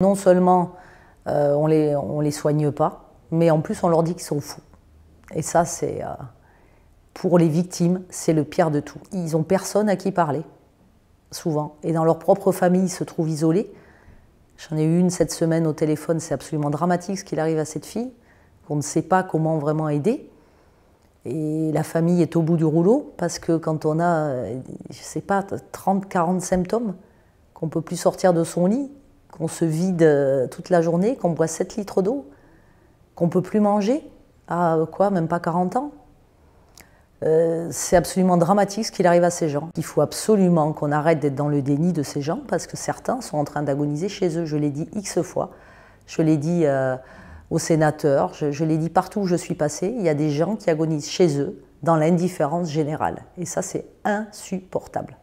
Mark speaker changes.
Speaker 1: Non seulement euh, on les, ne les soigne pas, mais en plus on leur dit qu'ils sont fous. Et ça, c'est euh, pour les victimes, c'est le pire de tout. Ils n'ont personne à qui parler, souvent. Et dans leur propre famille, ils se trouvent isolés. J'en ai eu une cette semaine au téléphone, c'est absolument dramatique ce qu'il arrive à cette fille. qu'on ne sait pas comment vraiment aider. Et la famille est au bout du rouleau parce que quand on a, euh, je sais pas, 30, 40 symptômes, qu'on peut plus sortir de son lit, on se vide euh, toute la journée, qu'on boit 7 litres d'eau, qu'on peut plus manger à euh, quoi, même pas 40 ans. Euh, c'est absolument dramatique ce qu'il arrive à ces gens. Il faut absolument qu'on arrête d'être dans le déni de ces gens parce que certains sont en train d'agoniser chez eux. Je l'ai dit X fois, je l'ai dit au aux sénateurs, je, je l'ai dit partout où je suis passée, il y a des gens qui agonisent chez eux dans l'indifférence générale. Et ça, c'est insupportable.